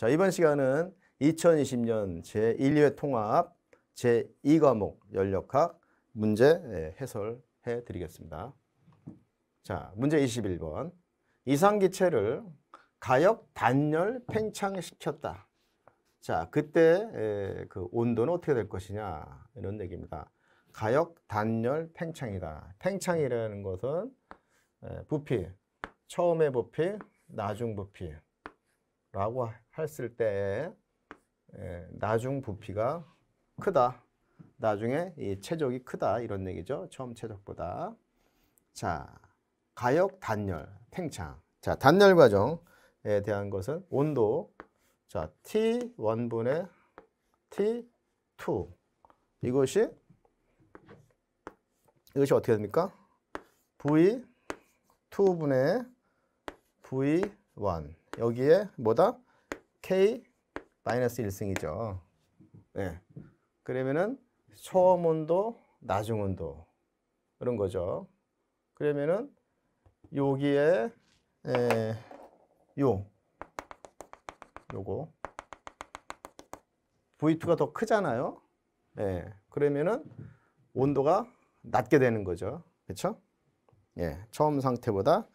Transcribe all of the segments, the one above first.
자, 이번 시간은 2020년 제1회 2 통합 제2과목 연력학 문제 예, 해설해 드리겠습니다. 자, 문제 21번. 이상기체를 가역 단열 팽창시켰다. 자, 그때 예, 그 온도는 어떻게 될 것이냐 이런 얘기입니다. 가역 단열 팽창이다. 팽창이라는 것은 예, 부피, 처음의 부피, 나중 부피 라고 했을 때에 예, 나중 부피가 크다. 나중에 이 체적이 크다 이런 얘기죠. 처음 체적보다. 자, 가역 단열, 팽창. 자, 단열 과정에 대한 것은 온도. 자, T1분의 T2. 이것이 이것이 어떻게 됩니까? V2분의 V1 여기에 뭐다? K 마이너스 1승이죠. 네. 예. 그러면은 처음 온도, 나중 온도 이런 거죠. 그러면은 여기에 에, 예, 요 요거 V2가 더 크잖아요. 예. 그러면은 온도가 낮게 되는 거죠. 그렇죠? 예. 처음 상태보다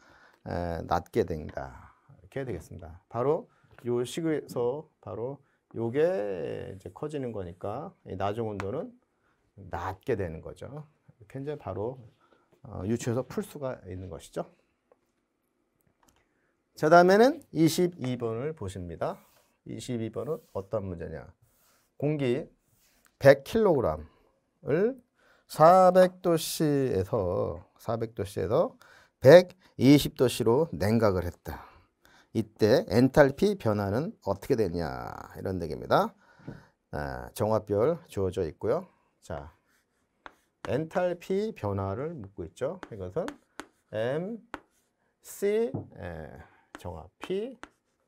에, 낮게 된다. 이렇게 되겠습니다. 바로 요 식에서 바로 요게 이제 커지는 거니까 나중 온도는 낮게 되는 거죠. 이렇게 이제 바로 어, 유추해서 풀 수가 있는 것이죠. 자 다음에는 22번을 보십니다. 22번은 어떤 문제냐. 공기 100kg을 400도씨에서 400도씨에서 120도씨로 냉각을 했다. 이때 엔탈피 변화는 어떻게 되냐 이런 얘기입니다. 아, 정화별 주어져 있고요. 자, 엔탈피 변화를 묻고 있죠. 이것은 M, C, 에, 정화 P,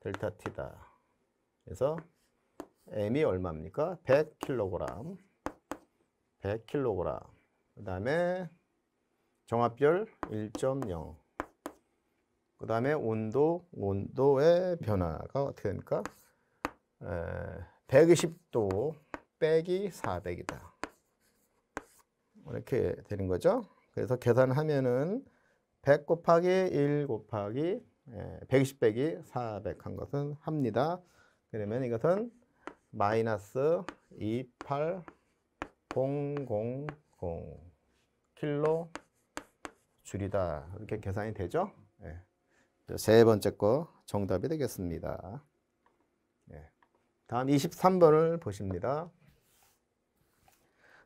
델타 T다. 그래서 M이 얼마입니까? 100kg. 100kg. 그 다음에 정합별 1.0. 그 다음에 온도, 온도의 변화가 어떻게 됩니까? 에, 120도 빼기 400이다. 이렇게 되는 거죠. 그래서 계산하면은 100 곱하기 1 곱하기 120 빼기 400 한 것은 합니다. 그러면 이것은 마이너스 28000 킬로 줄이다. 이렇게 계산이 되죠. 네. 세 번째 거 정답이 되겠습니다. 예. 다음 23번을 보십니다.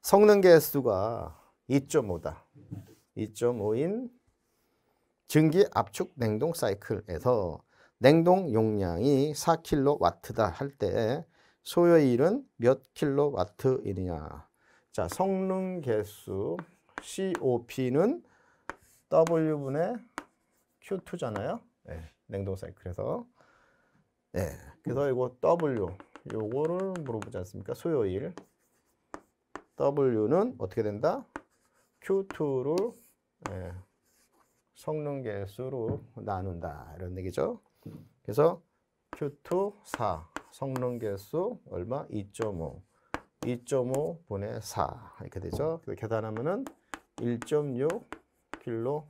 성능 개수가 2.5다. 2.5인 증기 압축 냉동 사이클에서 냉동 용량이 4kW다 할 때 소요일은 몇 kW이냐? 자, 성능 개수 COP는 W분의 Q2잖아요. 네, 냉동 사이클. 그래서 네, 그래서 음. 이거 W 요거를 물어보지 않습니까? 수요일 W는 어떻게 된다? Q2를 네, 성능 계수로 나눈다 이런 얘기죠. 그래서 Q2 4 성능 계수 얼마? 2.5 2.5 분의 4 이렇게 되죠. 음. 계산하면은 1.6 킬로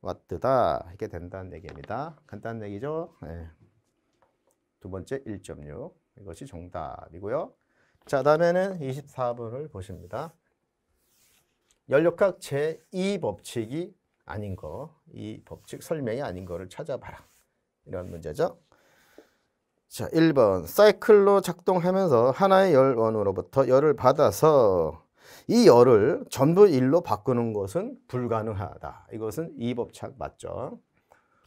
와트다 이렇게 된다는 얘기입니다. 간단한 얘기죠. 네. 두 번째 1.6 이것이 정답이고요. 자 다음에는 24번을 보십니다. 연력학 제2법칙이 아닌 거, 이 법칙 설명이 아닌 거를 찾아봐라. 이런 문제죠. 자, 1번. 사이클로 작동하면서 하나의 열원으로부터 열을 받아서 이 열을 전부 일로 바꾸는 것은 불가능하다. 이것은 이법착 맞죠.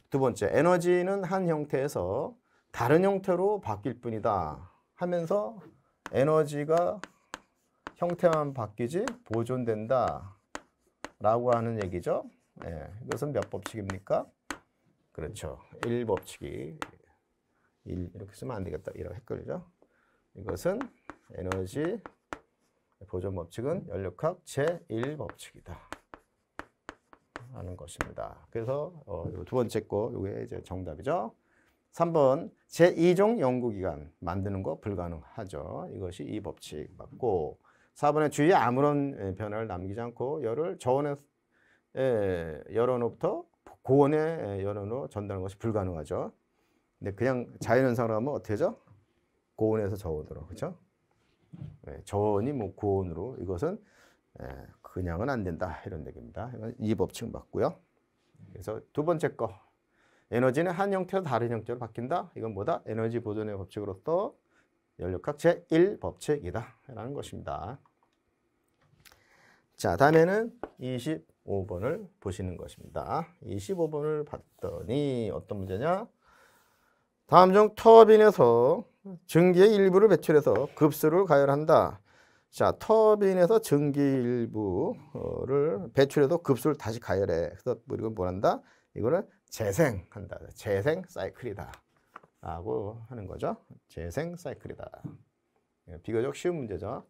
두 번째, 에너지는 한 형태에서 다른 형태로 바뀔 뿐이다 하면서 에너지가 형태만 바뀌지 보존된다 라고 하는 얘기죠. 예, 이것은 몇 법칙입니까? 그렇죠. 1법칙이 1 이렇게 쓰면 안 되겠다. 이라고 헷갈리죠. 이것은 에너지 보존 법칙은 연력학 제1법칙이다. 하는 것입니다. 그래서 어, 두 번째 거 이게 이제 정답이죠. 3번 제2종 연구기관 만드는 거 불가능하죠. 이것이 이 법칙 맞고 4번에 주위에 아무런 예, 변화를 남기지 않고 열을 저온의 예, 열원으로부터 고온의 예, 열원으로 전달하는 것이 불가능하죠. 근데 그냥 자연현상으로 하면 어떻게 죠 고온에서 저온으로 그렇죠? 예, 전이 뭐구온으로 이것은 예, 그냥은 안 된다 이런 얘기입니다. 이 법칙 맞고요. 그래서 두 번째 거 에너지는 한 형태로 다른 형태로 바뀐다. 이건 뭐다? 에너지 보존의 법칙으로서 연력학 제1 법칙이다 라는 것입니다. 자 다음에는 25번을 보시는 것입니다. 25번을 봤더니 어떤 문제냐? 다음 중 터빈에서 증기의 일부를 배출해서 급수를 가열한다. 자, 터빈에서 증기 일부를 배출해서 급수를 다시 가열해. 그래서 우리가 뭘 한다? 이거를 재생한다. 재생 사이클이다. 라고 하는 거죠. 재생 사이클이다. 비교적 쉬운 문제죠.